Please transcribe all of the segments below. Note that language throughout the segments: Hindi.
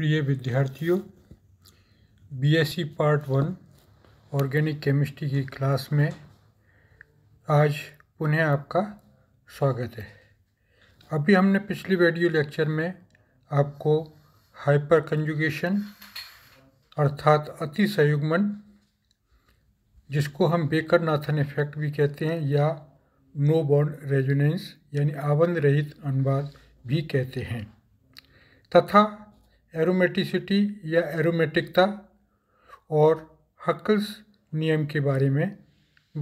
प्रिय विद्यार्थियों BSc part one organic chemistry की क्लास में आज पुनः आपका स्वागत है अभी हमने पिछली वीडियो लेक्चर में आपको हाइपर कंजुगेशन अर्थात अति संयुग्मन जिसको हम बेकर नाथन इफेक्ट भी कहते हैं या नो बॉन्ड रेजोनेंस यानी आबंध रहित अनुवाद भी कहते हैं तथा एरोमेटिसिटी या एरोमेटिकता और हक्कल्स नियम के बारे में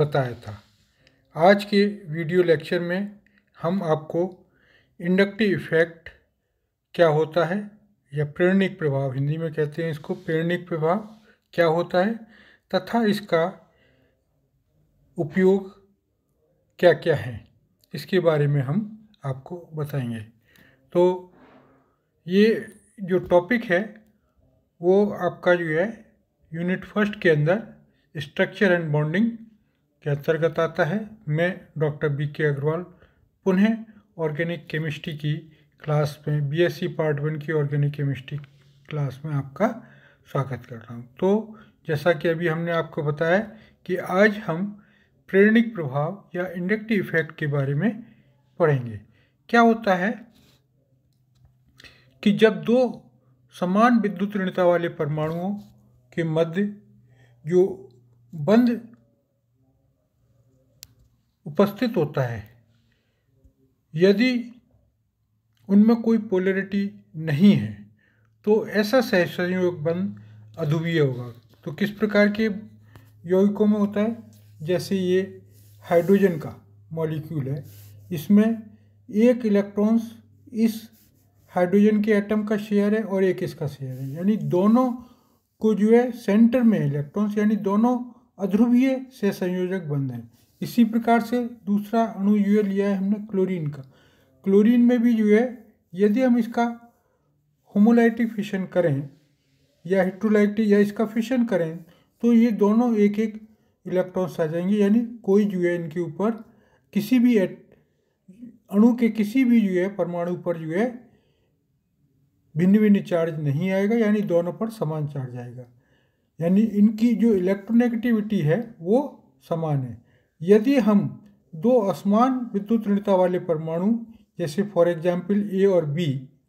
बताया था आज के वीडियो लेक्चर में हम आपको इंडक्टिव इफेक्ट क्या होता है या प्रेरणिक प्रभाव हिंदी में कहते हैं इसको प्रेरणिक प्रभाव क्या होता है तथा इसका उपयोग क्या क्या है इसके बारे में हम आपको बताएंगे तो ये जो टॉपिक है वो आपका जो है यूनिट फर्स्ट के अंदर स्ट्रक्चर एंड बॉन्डिंग के अंतर्गत आता है मैं डॉक्टर बी के अग्रवाल पुनः ऑर्गेनिक केमिस्ट्री की क्लास में बीएससी पार्ट वन की ऑर्गेनिक केमिस्ट्री क्लास में आपका स्वागत कर रहा हूँ तो जैसा कि अभी हमने आपको बताया कि आज हम प्रेरणिक प्रभाव या इंडक्टिव इफेक्ट के बारे में पढ़ेंगे क्या होता है कि जब दो समान विद्युत ऋणता वाले परमाणुओं के मध्य जो बंद उपस्थित होता है यदि उनमें कोई पोलरिटी नहीं है तो ऐसा सहसंयोग बंद अधुवीय होगा तो किस प्रकार के यौगिकों में होता है जैसे ये हाइड्रोजन का मॉलिक्यूल है इसमें एक इलेक्ट्रॉन्स इस हाइड्रोजन के एटम का शेयर है और एक इसका शेयर है यानी दोनों को जो है सेंटर में इलेक्ट्रॉन्स यानी दोनों अध्रुवीय से संयोजक बंध हैं इसी प्रकार से दूसरा अणु जो है लिया है हमने क्लोरीन का क्लोरीन में भी जो है यदि हम इसका होमोलाइटिक फिशन करें या हिट्रोलाइटिक या इसका फिशन करें तो ये दोनों एक एक इलेक्ट्रॉन्स आ जाएंगे यानी कोई जो है इनके ऊपर किसी भी अणु के किसी भी जो है परमाणु पर जो है भिन्न भिन्न चार्ज नहीं आएगा यानी दोनों पर समान चार्ज आएगा यानी इनकी जो इलेक्ट्रोनेगेटिविटी है वो समान है यदि हम दो असमान विद्युत ऋणता वाले परमाणु जैसे फॉर एग्जांपल ए और बी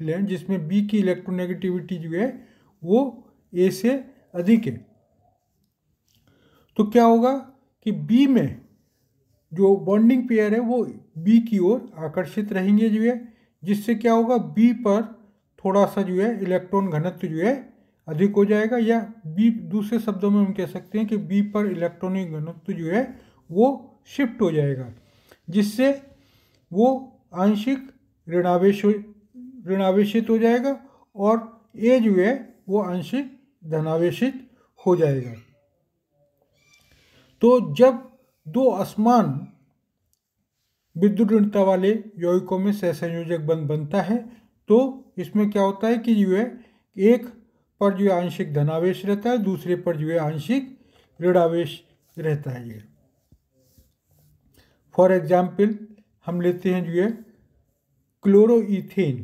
लें जिसमें बी की इलेक्ट्रोनेगेटिविटी जो है वो ए से अधिक है तो क्या होगा कि बी में जो बॉन्डिंग पेयर है वो बी की ओर आकर्षित रहेंगे जो है जिससे क्या होगा बी पर थोड़ा सा जो है इलेक्ट्रॉन घनत्व जो है अधिक हो जाएगा या बी दूसरे शब्दों में हम कह सकते हैं कि बी पर इलेक्ट्रॉनिक घनत्व जो है वो शिफ्ट हो जाएगा जिससे वो आंशिक ऋणावेश ऋणावेशित हो जाएगा और ए जो है वो आंशिक धनावेशित हो जाएगा तो जब दो आसमान विद्युत ऋणता वाले यौगिकों में सहसंयोजक बंध बनता है तो इसमें क्या होता है कि जो है एक पर जो है आंशिक धनावेश रहता है दूसरे पर जो है आंशिक ऋणावेश रहता है ये फॉर एग्जाम्पल हम लेते हैं जो है क्लोरोइथेन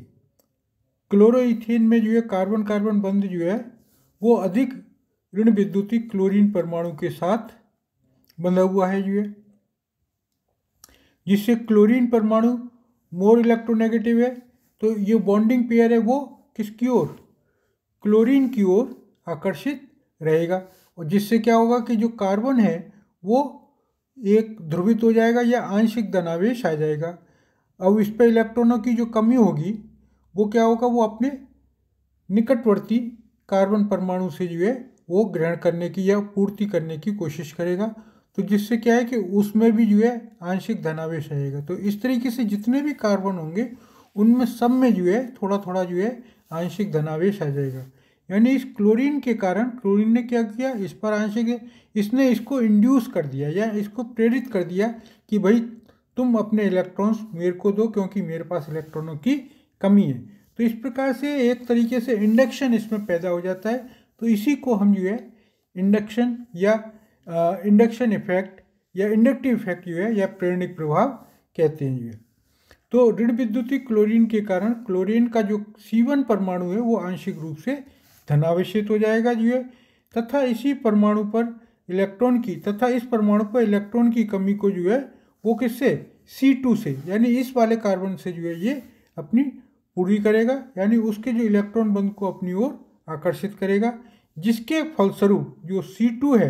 क्लोरोइथेन में जो है कार्बन कार्बन बंद जो है वो अधिक ऋण विद्युती क्लोरीन परमाणु के साथ बंधा हुआ है जो है जिससे क्लोरीन परमाणु मोर इलेक्ट्रोनेगेटिव है तो ये बॉन्डिंग पेयर है वो किसकी ओर क्लोरीन की ओर आकर्षित रहेगा और जिससे क्या होगा कि जो कार्बन है वो एक ध्रुवित हो जाएगा या आंशिक धनावेश आ जाएगा अब इस पर इलेक्ट्रॉनों की जो कमी होगी वो क्या होगा वो अपने निकटवर्ती कार्बन परमाणु से जो है वो ग्रहण करने की या पूर्ति करने की कोशिश करेगा तो जिससे क्या है कि उसमें भी जो है आंशिक धनावेश आएगा तो इस तरीके से जितने भी कार्बन होंगे उनमें सब में जो है थोड़ा थोड़ा जो है आंशिक धनावेश आ जाएगा यानी इस क्लोरीन के कारण क्लोरीन ने क्या किया इस पर आंशिक इसने इसको इंड्यूस कर दिया या इसको प्रेरित कर दिया कि भाई तुम अपने इलेक्ट्रॉन्स मेरे को दो क्योंकि मेरे पास इलेक्ट्रॉनों की कमी है तो इस प्रकार से एक तरीके से इंडक्शन इसमें पैदा हो जाता है तो इसी को हम जो है इंडक्शन या इंडक्शन इफेक्ट या इंडक्टिव इफेक्ट जो है या प्रेरणिक प्रभाव कहते हैं जो है तो ऋण विद्युतीय क्लोरीन के कारण क्लोरीन का जो सीवन परमाणु है वो आंशिक रूप से धनावेशित हो जाएगा है तथा इसी परमाणु पर इलेक्ट्रॉन की तथा इस परमाणु पर इलेक्ट्रॉन की कमी को जो है वो किससे सी टू से यानी इस वाले कार्बन से जो है ये अपनी पूरी करेगा यानी उसके जो इलेक्ट्रॉन बंद को अपनी ओर आकर्षित करेगा जिसके फलस्वरूप जो सी टू है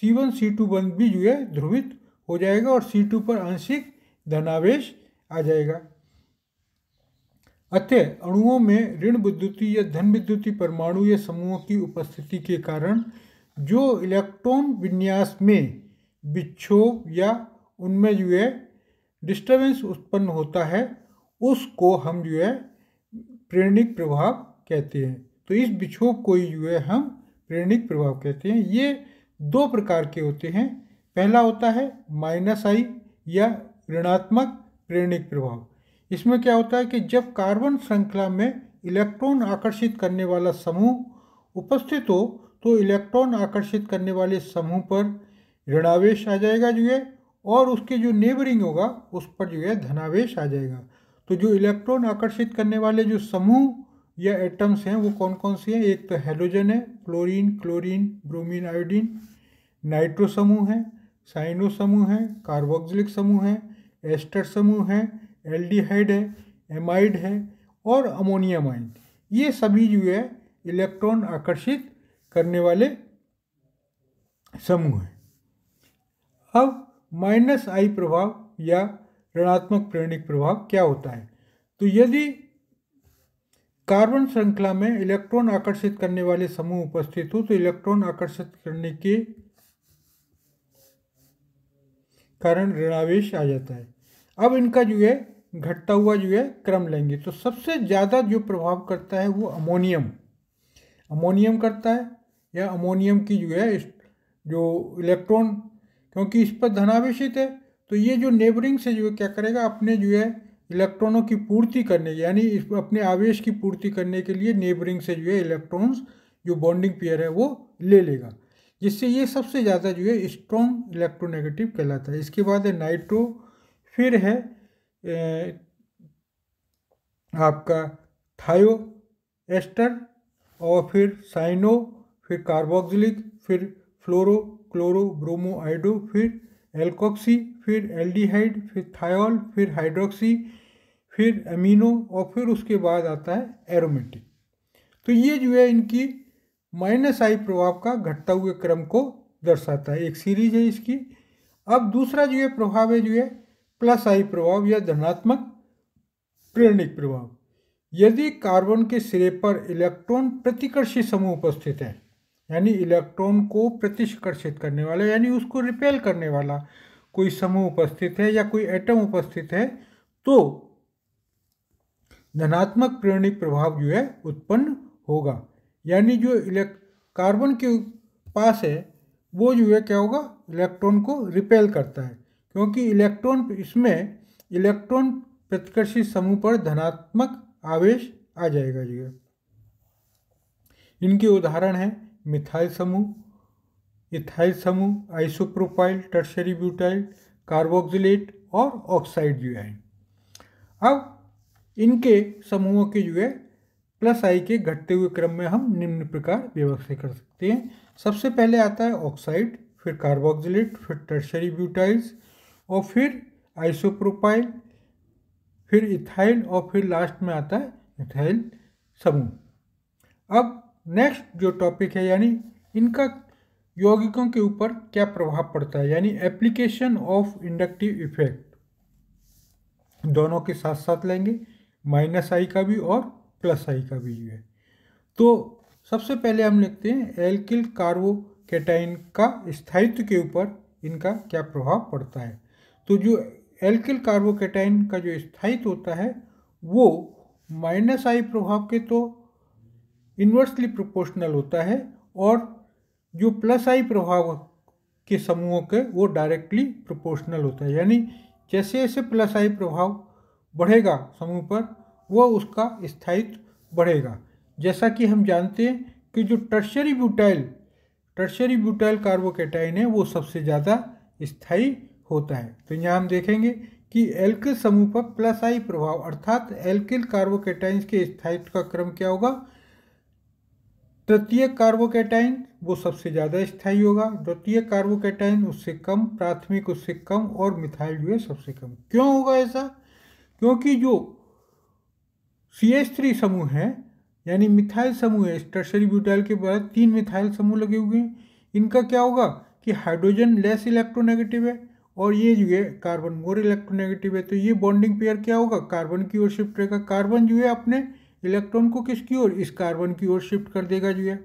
सी वन सी टू बंद भी जो है ध्रुवित हो जाएगा और सी टू पर आंशिक धनावेश आ जाएगा अतः अणुओं में ऋण विद्युती या धन विद्युती परमाणु या समूहों की उपस्थिति के कारण जो इलेक्ट्रॉन विन्यास में विक्षोभ या उनमें जो है डिस्टर्बेंस उत्पन्न होता है उसको हम जो है प्रेरणिक प्रभाव कहते हैं तो इस विक्षोभ को ही जो है हम प्रेरणिक प्रभाव कहते हैं ये दो प्रकार के होते हैं पहला होता है माइनस आई या ऋणात्मक ऋणिक प्रभाव इसमें क्या होता है कि जब कार्बन श्रृंखला में इलेक्ट्रॉन आकर्षित करने वाला समूह उपस्थित हो तो इलेक्ट्रॉन आकर्षित करने वाले समूह पर ऋणावेश आ जाएगा जो है और उसके जो नेबरिंग होगा उस पर जो है धनावेश आ जाएगा तो जो इलेक्ट्रॉन आकर्षित करने वाले जो समूह या एटम्स हैं वो कौन कौन से हैं एक तो हेलोजन है chlorine chlorine bromine iodine nitro समूह है साइनो समूह है कार्बोक्सिलिक समूह है एस्टर समूह है एल्डिहाइड है एमाइड है और अमोनियम आइन ये सभी जो है इलेक्ट्रॉन आकर्षित करने वाले समूह हैं अब माइनस आई प्रभाव या ऋणात्मक प्रेरणिक प्रभाव क्या होता है तो यदि कार्बन श्रृंखला में इलेक्ट्रॉन आकर्षित करने वाले समूह उपस्थित हो तो इलेक्ट्रॉन आकर्षित करने के कारण ऋणावेश आ जाता है अब इनका जो है घटता हुआ जो है क्रम लेंगे तो सबसे ज़्यादा जो प्रभाव करता है वो अमोनियम अमोनियम करता है या अमोनियम की जो है जो इलेक्ट्रॉन क्योंकि इस पर धनावेशित है तो ये जो नेबरिंग से जो क्या करेगा अपने जो है इलेक्ट्रॉनों की पूर्ति करने यानी इस अपने आवेश की पूर्ति करने के लिए नेबरिंग से जो है इलेक्ट्रॉन्स जो बॉन्डिंग पेयर है वो ले लेगा जिससे ये सबसे ज़्यादा जो है स्ट्रॉन्ग इलेक्ट्रोनेगेटिव कहलाता है इसके बाद है नाइट्रो फिर है ए, आपका थायो एस्टर और फिर साइनो फिर कार्बोक्सिलिक फिर फ्लोरो क्लोरो ब्रोमो आइडो फिर एल्कोक्सी फिर एल्डिहाइड फिर थायोल फिर हाइड्रोक्सी फिर अमीनो और फिर उसके बाद आता है एरोमेटिक तो ये जो है इनकी माइनस आई प्रभाव का घटता हुए क्रम को दर्शाता है एक सीरीज है इसकी अब दूसरा जो है प्रभाव है जो है प्लस आई प्रभाव या धनात्मक प्रेरणिक प्रभाव यदि कार्बन के सिरे पर इलेक्ट्रॉन प्रतिकर्षी समूह उपस्थित है यानी इलेक्ट्रॉन को प्रतिकर्षित करने वाला यानी उसको रिपेल करने वाला कोई समूह उपस्थित है या कोई एटम उपस्थित है तो धनात्मक प्रेरणिक प्रभाव जो है उत्पन्न होगा यानी जो इलेक्ट कार्बन के पास है वो जो है क्या होगा इलेक्ट्रॉन को रिपेल करता है क्योंकि इलेक्ट्रॉन इसमें इलेक्ट्रॉन प्रतिकर्षी समूह पर धनात्मक आवेश आ जाएगा जो है इनके उदाहरण हैं मिथाइल समूह इथाइल समूह आइसोप्रोपाइल टर्शरी ब्यूटाइल कार्बोक्सिलेट और ऑक्साइड जो है अब इनके समूहों के जो है प्लस आई के घटते हुए क्रम में हम निम्न प्रकार व्यवस्था कर सकते हैं सबसे पहले आता है ऑक्साइड फिर कार्बोक्सिलेट फिर टर्शरी ब्यूटाइल्स और फिर आइसोप्रोपाइल फिर इथाइल और फिर लास्ट में आता है इथाइल समूह अब नेक्स्ट जो टॉपिक है यानी इनका यौगिकों के ऊपर क्या प्रभाव पड़ता है यानी एप्लीकेशन ऑफ इंडक्टिव इफेक्ट दोनों के साथ साथ लेंगे माइनस आई का भी और प्लस आई का वैल्यू है तो सबसे पहले हम लिखते हैं एल्किल कार्बोकेटाइन का स्थायित्व के ऊपर इनका क्या प्रभाव पड़ता है तो जो एल्किल कार्बोकेटाइन का जो स्थायित्व होता है वो माइनस आई प्रभाव के तो इन्वर्सली प्रोपोर्शनल होता है और जो प्लस आई प्रभाव के समूहों के वो डायरेक्टली प्रोपोर्शनल होता है यानी जैसे जैसे प्लस आई प्रभाव बढ़ेगा समूह पर वह उसका स्थायित्व बढ़ेगा जैसा कि हम जानते हैं कि जो tertiary butyl tertiary butyl carbocation है वो सबसे ज़्यादा स्थायी होता है तो यहाँ हम देखेंगे कि एल्किल समूह पर प्लस आई प्रभाव अर्थात एल्किल कार्बोकेटाइन्स के स्थायित्व का क्रम क्या होगा तृतीय कार्बोकेटाइन वो सबसे ज़्यादा स्थायी होगा द्वितीय कार्बोकेटाइन उससे कम प्राथमिक उससे कम और मिथाइल जो है सबसे कम क्यों होगा ऐसा क्योंकि जो सी एच थ्री समूह है यानी मिथाइल समूह है स्टर्सरी ब्यूटाइल के बाद तीन मिथाइल समूह लगे हुए हैं इनका क्या होगा कि हाइड्रोजन लेस इलेक्ट्रोनेगेटिव है और ये जो है कार्बन मोर इलेक्ट्रोनेगेटिव है तो ये बॉन्डिंग पेयर क्या होगा कार्बन की ओर शिफ्ट रहेगा कार्बन जो है अपने इलेक्ट्रॉन को किसकी ओर इस कार्बन की ओर शिफ्ट कर देगा जो है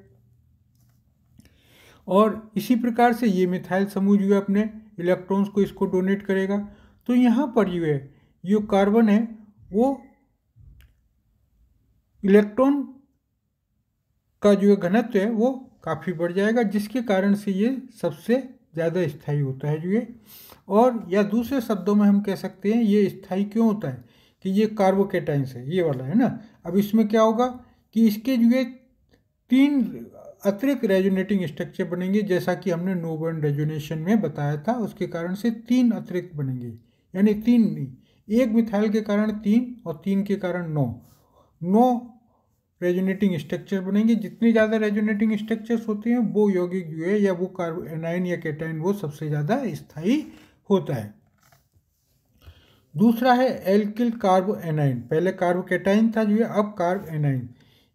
और इसी प्रकार से ये मिथाइल समूह जो है अपने इलेक्ट्रॉन्स को इसको डोनेट करेगा तो यहाँ पर जो है जो कार्बन है वो इलेक्ट्रॉन का जो घनत्व है वो काफ़ी बढ़ जाएगा जिसके कारण से ये सबसे ज़्यादा स्थायी होता है जो ये और या दूसरे शब्दों में हम कह सकते हैं ये स्थायी क्यों होता है कि ये कार्बोकेटाइंस है ये वाला है ना अब इसमें क्या होगा कि इसके जो ये तीन अतिरिक्त रेजोनेटिंग स्ट्रक्चर बनेंगे जैसा कि हमने नोबर्न रेजोनेशन में बताया था उसके कारण से तीन अतिरिक्त बनेंगे यानी तीन एक मिथाइल के कारण तीन और तीन के कारण नौ नो रेजोनेटिंग स्ट्रक्चर बनेंगे जितनी ज़्यादा रेजोनेटिंग स्ट्रक्चर्स होते हैं वो यौगिक जो है या वो कार्बोनाइन या केटाइन वो सबसे ज़्यादा स्थायी होता है दूसरा है एल्किल कार्बोनाइन पहले कार्बोकेटाइन था जो है अब कार्बोनाइन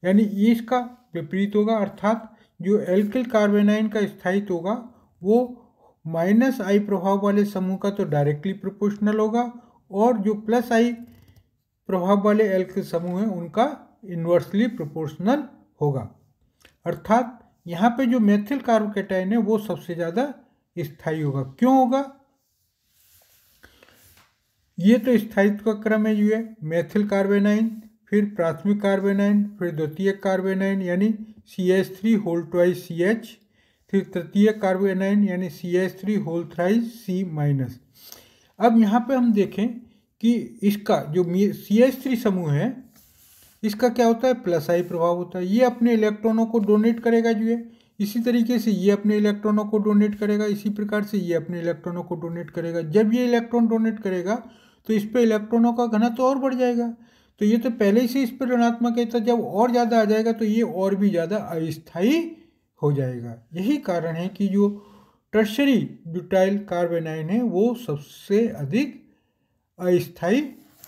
यानी इसका विपरीत होगा अर्थात जो एल्किल कार्बोनाइन का स्थायित्व होगा वो माइनस आई प्रभाव वाले समूह का तो डायरेक्टली प्रोपोर्शनल होगा और जो प्लस आई प्रभाव वाले एल के समूह हैं उनका इन्वर्सली प्रोपोर्शनल होगा अर्थात यहाँ पे जो मेथिल कार्बोकेटाइन है वो सबसे ज़्यादा स्थायी होगा क्यों होगा ये तो स्थायित्व का क्रम है ये मेथिल कार्बेनाइन फिर प्राथमिक कार्बेनाइन फिर द्वितीय कार्बेनाइन यानी C H three whole twice C H फिर तृतीय कार्बेनाइन यानी C H three whole thrice C minus अब यहाँ पे हम देखें कि इसका जो सी एच थ्री समूह है इसका क्या होता है प्लस आई प्रभाव होता है ये अपने इलेक्ट्रॉनों को डोनेट करेगा जो है इसी तरीके से ये अपने इलेक्ट्रॉनों को डोनेट करेगा इसी प्रकार से ये अपने इलेक्ट्रॉनों को डोनेट करेगा जब ये इलेक्ट्रॉन डोनेट करेगा तो इस पर इलेक्ट्रॉनों का घना तो और बढ़ जाएगा तो ये तो पहले ही से इस पर ऋणात्मक है तो जब और ज़्यादा आ जाएगा तो ये और भी ज़्यादा अस्थायी हो जाएगा यही कारण है कि जो टर्शरी ब्यूटाइल कार्बेनाइन है वो सबसे अधिक अस्थाई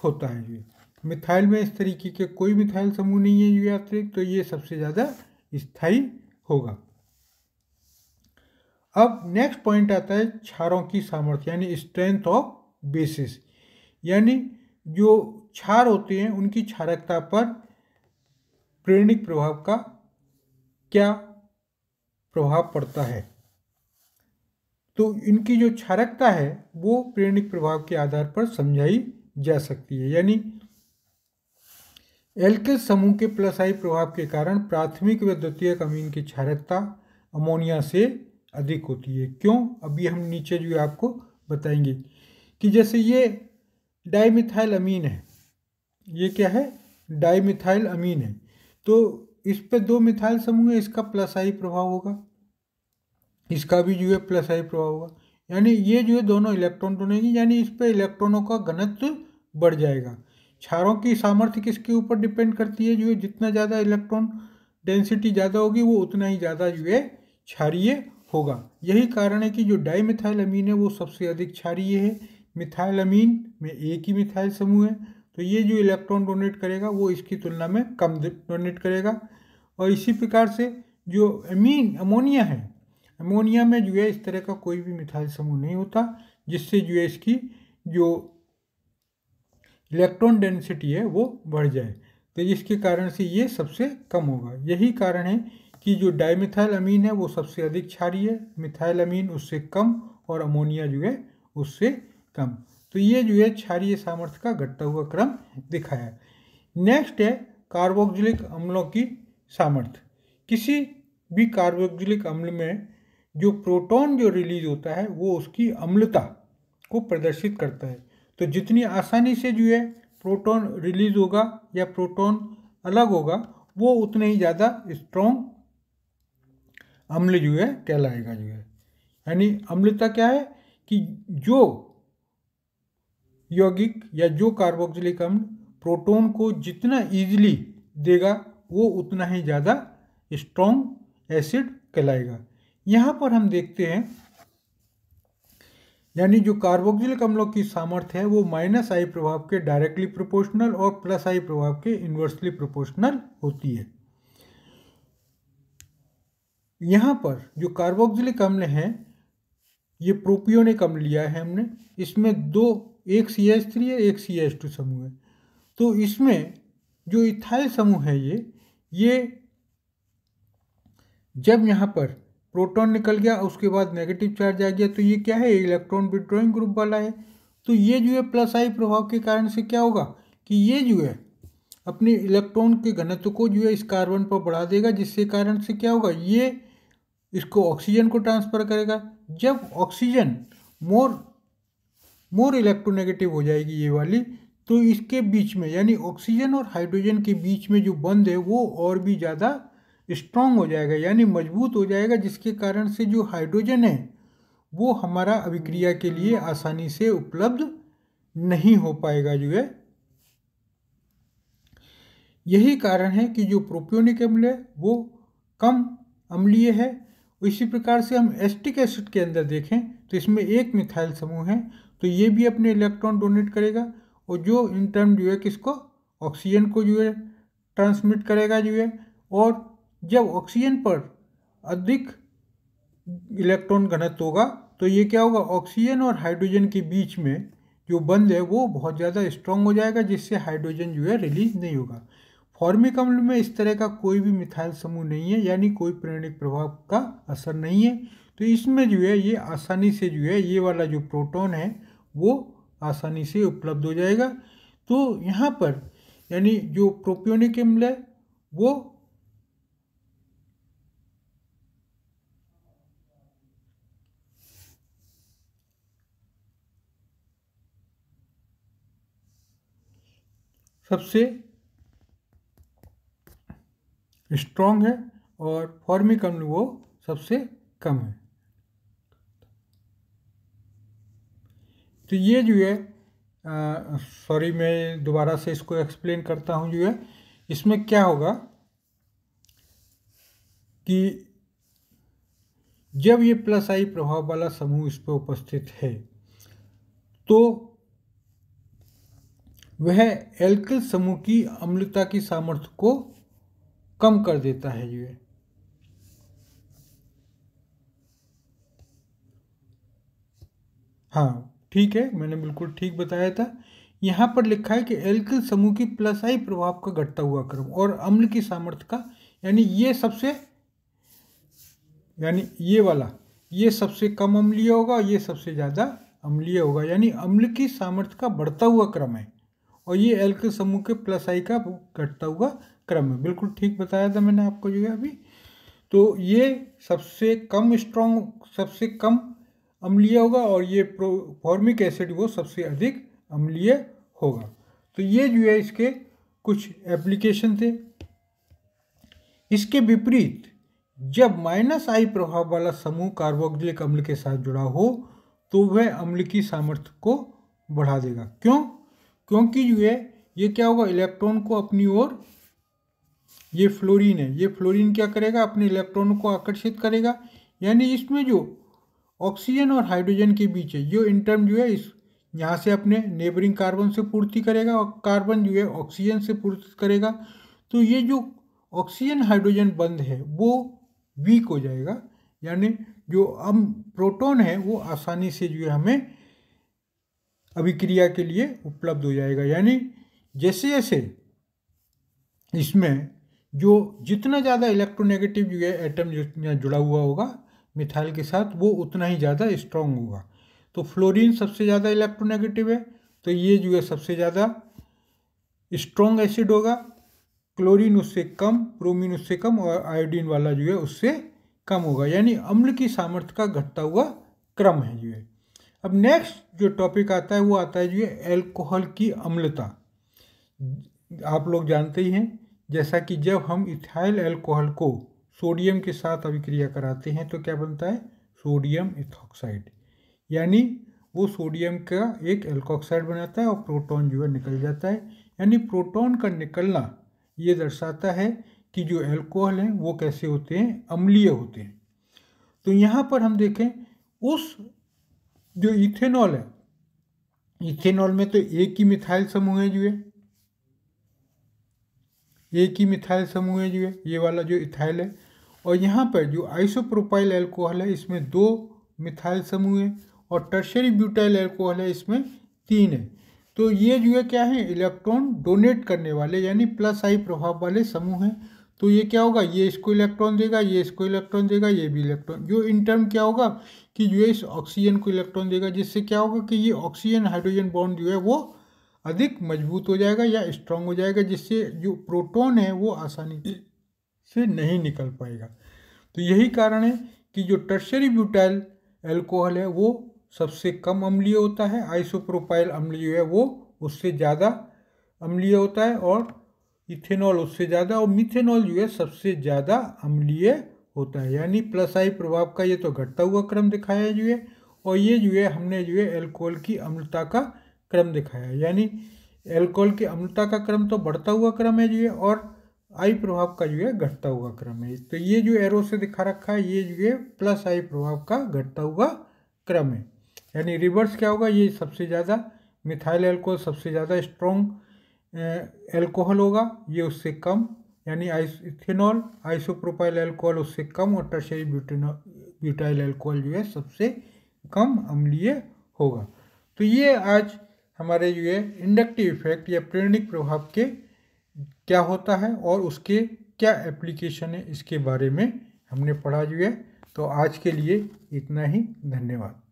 होता है ये मिथाइल में इस तरीके के कोई मिथाइल समूह नहीं है ये अतिरिक्त तो ये सबसे ज़्यादा स्थायी होगा अब नेक्स्ट पॉइंट आता है क्षारों की सामर्थ्य यानी स्ट्रेंथ ऑफ बेसिस यानी जो क्षार होते हैं उनकी क्षारकता पर प्रेरणिक प्रभाव का क्या प्रभाव पड़ता है तो इनकी जो क्षारकता है वो प्रेरणिक प्रभाव के आधार पर समझाई जा सकती है यानी एल्केल समूह के प्लस आई प्रभाव के कारण प्राथमिक व द्वितीयक अमीन की क्षारकता अमोनिया से अधिक होती है क्यों अभी हम नीचे जो आपको बताएंगे कि जैसे ये डाईमिथाइल अमीन है ये क्या है डाईमिथाइल अमीन है तो इस पर दो मिथाइल समूह है इसका प्लस आई प्रभाव होगा इसका भी जो है प्लस आई प्रभाव होगा यानी ये जो है दोनों इलेक्ट्रॉन तो टूटेंगे यानी इस पर इलेक्ट्रॉनों का घनत्व बढ़ जाएगा क्षारों की सामर्थ्य किसके ऊपर डिपेंड करती है जो है जितना ज़्यादा इलेक्ट्रॉन डेंसिटी ज़्यादा होगी वो उतना ही ज़्यादा जो है क्षारीय होगा यही कारण है कि जो डाई मिथाइल अमीन है वो सबसे अधिक क्षारीय है मिथाइल अमीन में एक ही मिथाइल समूह है तो ये जो इलेक्ट्रॉन डोनेट करेगा वो इसकी तुलना में कम डोनेट करेगा और इसी प्रकार से जो अमीन अमोनिया है अमोनिया में जो है इस तरह का कोई भी मिथाइल समूह नहीं होता जिससे जो है इसकी जो इलेक्ट्रॉन डेंसिटी है वो बढ़ जाए तो इसके कारण से ये सबसे कम होगा यही कारण है कि जो डाईमिथाइल अमीन है वो सबसे अधिक क्षारी है मिथाइल अमीन उससे कम और अमोनिया जो है उससे कम तो ये जो है क्षारीय सामर्थ्य का घटता हुआ क्रम दिखाया नेक्स्ट है कार्बोक्सिलिक अम्लों की सामर्थ्य किसी भी कार्बोक्सिलिक अम्ल में जो प्रोटॉन जो रिलीज होता है वो उसकी अम्लता को प्रदर्शित करता है तो जितनी आसानी से जो है प्रोटॉन रिलीज होगा या प्रोटॉन अलग होगा वो उतने ही ज़्यादा स्ट्रॉन्ग अम्ल जो है कहलाएगा जो है यानी अम्लता क्या है कि जो यौगिक या जो कार्बोक्सिलिक अम्ल प्रोटॉन को जितना इजीली देगा वो उतना ही ज़्यादा स्ट्रॉन्ग एसिड कहलाएगा यहाँ पर हम देखते हैं यानी जो कार्बोक्सिलिक अम्लों की सामर्थ्य है वो माइनस आई प्रभाव के डायरेक्टली प्रोपोर्शनल और प्लस आई प्रभाव के इन्वर्सली प्रोपोर्शनल होती है यहाँ पर जो कार्बोक्सिलिक अम्ल हैं ये प्रोपियोनिक अम्ल लिया है हमने इसमें दो एक सी एच थ्री है एक सी एच टू समूह है तो इसमें जो इथाइल समूह है ये ये जब यहाँ पर प्रोटॉन निकल गया उसके बाद नेगेटिव चार्ज आ गया तो ये क्या है इलेक्ट्रॉन विड्रॉइंग ग्रुप वाला है तो ये जो है प्लस आई प्रभाव के कारण से क्या होगा कि ये जो है अपने इलेक्ट्रॉन के घनत्व को जो है इस कार्बन पर बढ़ा देगा जिसके कारण से क्या होगा ये इसको ऑक्सीजन को ट्रांसफ़र करेगा जब ऑक्सीजन मोर मोर इलेक्ट्रोनेगेटिव हो जाएगी ये वाली तो इसके बीच में यानी ऑक्सीजन और हाइड्रोजन के बीच में जो बंद है वो और भी ज़्यादा स्ट्रांग हो जाएगा यानी मजबूत हो जाएगा जिसके कारण से जो हाइड्रोजन है वो हमारा अभिक्रिया के लिए आसानी से उपलब्ध नहीं हो पाएगा जो है यही कारण है कि जो प्रोपियोनिक अम्ल है वो कम अम्लीय है इसी प्रकार से हम एस्टिक एसिड के अंदर देखें तो इसमें एक मिथाइल समूह है तो ये भी अपने इलेक्ट्रॉन डोनेट करेगा और जो इन टर्म जो है किसको ऑक्सीजन को जो है ट्रांसमिट करेगा जो है और जब ऑक्सीजन पर अधिक इलेक्ट्रॉन घनत्व होगा तो ये क्या होगा ऑक्सीजन और हाइड्रोजन के बीच में जो बंद है वो बहुत ज़्यादा स्ट्रांग हो जाएगा जिससे हाइड्रोजन जो है रिलीज नहीं होगा फॉर्मिक अम्ल में इस तरह का कोई भी मिथाइल समूह नहीं है यानी कोई प्रेरणिक प्रभाव का असर नहीं है तो इसमें जो है ये आसानी से जो है ये वाला जो प्रोटॉन है वो आसानी से उपलब्ध हो जाएगा तो यहाँ पर यानी जो प्रोपियोनिक अम्ल है वो सबसे स्ट्रॉन्ग है और फॉर्मिक अम्ल वो सबसे कम है तो ये जो है सॉरी मैं दोबारा से इसको एक्सप्लेन करता हूँ जो है इसमें क्या होगा कि जब ये प्लस आई प्रभाव वाला समूह इस पर उपस्थित है तो वह एल्किल समूह की अम्लता की सामर्थ्य को कम कर देता है ये हाँ ठीक है मैंने बिल्कुल ठीक बताया था यहाँ पर लिखा है कि एल्किल समूह की प्लस आई प्रभाव का घटता हुआ क्रम और अम्ल की सामर्थ्य का यानी ये सबसे यानी ये वाला ये सबसे कम अम्लीय होगा और ये सबसे ज़्यादा अम्लीय होगा यानी अम्ल की सामर्थ्य का बढ़ता हुआ क्रम है और ये एल के समूह के प्लस आई का घटता हुआ क्रम है बिल्कुल ठीक बताया था मैंने आपको जो है अभी तो ये सबसे कम स्ट्रॉन्ग सबसे कम अम्लीय होगा और ये फॉर्मिक एसिड वो सबसे अधिक अम्लीय होगा तो ये जो है इसके कुछ एप्लीकेशन थे इसके विपरीत जब माइनस आई प्रभाव वाला समूह कार्बोक्सिलिक अम्ल के साथ जुड़ा हो तो वह अम्ल की सामर्थ्य को बढ़ा देगा क्यों क्योंकि जो है ये क्या होगा इलेक्ट्रॉन को अपनी ओर ये फ्लोरीन है ये फ्लोरीन क्या करेगा अपने इलेक्ट्रॉन को आकर्षित करेगा यानी इसमें जो ऑक्सीजन और हाइड्रोजन के बीच है ये इंटर्म जो है इस यहाँ से अपने नेबरिंग कार्बन से पूर्ति करेगा और कार्बन जो है ऑक्सीजन से पूर्ति करेगा तो ये जो ऑक्सीजन हाइड्रोजन बंद है वो वीक हो जाएगा यानी जो अब प्रोटॉन है वो आसानी से जो है हमें अभिक्रिया के लिए उपलब्ध हो जाएगा यानी जैसे जैसे इसमें जो जितना ज़्यादा इलेक्ट्रोनेगेटिव जो है एटम जुड़ा हुआ होगा मिथाइल के साथ वो उतना ही ज़्यादा स्ट्रांग होगा तो फ्लोरीन सबसे ज़्यादा इलेक्ट्रोनेगेटिव है तो ये जो है सबसे ज़्यादा स्ट्रांग एसिड होगा क्लोरीन उससे कम प्रोमिन उससे कम और आयोडीन वाला जो है उससे कम होगा यानी अम्ल की सामर्थ्य का घटता हुआ क्रम है जो है अब नेक्स्ट जो टॉपिक आता है वो आता है जो एल्कोहल की अम्लता आप लोग जानते ही हैं जैसा कि जब हम इथाइल एल्कोहल को सोडियम के साथ अभिक्रिया कराते हैं तो क्या बनता है सोडियम इथॉक्साइड यानी वो सोडियम का एक एल्कोक्साइड बनाता है और प्रोटॉन जो है निकल जाता है यानी प्रोटॉन का निकलना ये दर्शाता है कि जो एल्कोहल हैं वो कैसे होते हैं अम्लीय होते हैं तो यहाँ पर हम देखें उस जो इथेनॉल है इथेनॉल में तो एक ही मिथाइल समूह है जो एक ही मिथाइल समूह है जो ये वाला जो इथाइल है और यहाँ पर जो आइसोप्रोपाइल एल्कोहल है इसमें दो मिथाइल समूह है और टर्शरी ब्यूटाइल एल्कोहल है इसमें तीन है तो ये जो है क्या है इलेक्ट्रॉन डोनेट करने वाले यानी प्लस आई प्रभाव वाले समूह हैं तो ये क्या होगा ये इसको इलेक्ट्रॉन देगा ये इसको इलेक्ट्रॉन देगा ये भी इलेक्ट्रॉन जो इन टर्म क्या होगा कि ये इस ऑक्सीजन को इलेक्ट्रॉन देगा जिससे क्या होगा कि ये ऑक्सीजन हाइड्रोजन बॉन्ड जो है वो अधिक मजबूत हो जाएगा या स्ट्रांग हो जाएगा जिससे जो प्रोटोन है वो आसानी से नहीं निकल पाएगा तो यही कारण है कि जो टर्शरी ब्यूटाइल एल्कोहल है वो सबसे कम अम्लीय होता है आइसोप्रोपाइल अम्लीय है वो उससे ज़्यादा अम्लीय होता है और इथेनॉल उससे ज़्यादा और मिथेनॉल जो है सबसे ज़्यादा अम्लीय होता है यानी प्लस आई प्रभाव का ये तो घटता हुआ क्रम दिखाया है जो है और ये जो है हमने जो है एल्कोहल की अम्लता का क्रम दिखाया है यानी एल्कोहल की अम्लता का क्रम तो बढ़ता हुआ क्रम है जो है और आई प्रभाव का जो है घटता हुआ क्रम है तो ये जो एरो से दिखा रखा है ये जो है प्लस आई प्रभाव का घटता हुआ क्रम है यानी रिवर्स क्या होगा ये सबसे ज़्यादा मिथाइल एल्कोहल सबसे ज़्यादा स्ट्रॉन्ग एल्कोहल होगा ये उससे कम यानी आइस इथेनॉल आइसोप्रोपाइल एल्कोहल उससे कम और टर्शरी ब्यूटेनॉल ब्यूटाइल एल्कोहल जो है सबसे कम अम्लीय होगा तो ये आज हमारे जो है इंडक्टिव इफेक्ट या प्रेरणिक प्रभाव के क्या होता है और उसके क्या एप्लीकेशन है इसके बारे में हमने पढ़ा जो है तो आज के लिए इतना ही धन्यवाद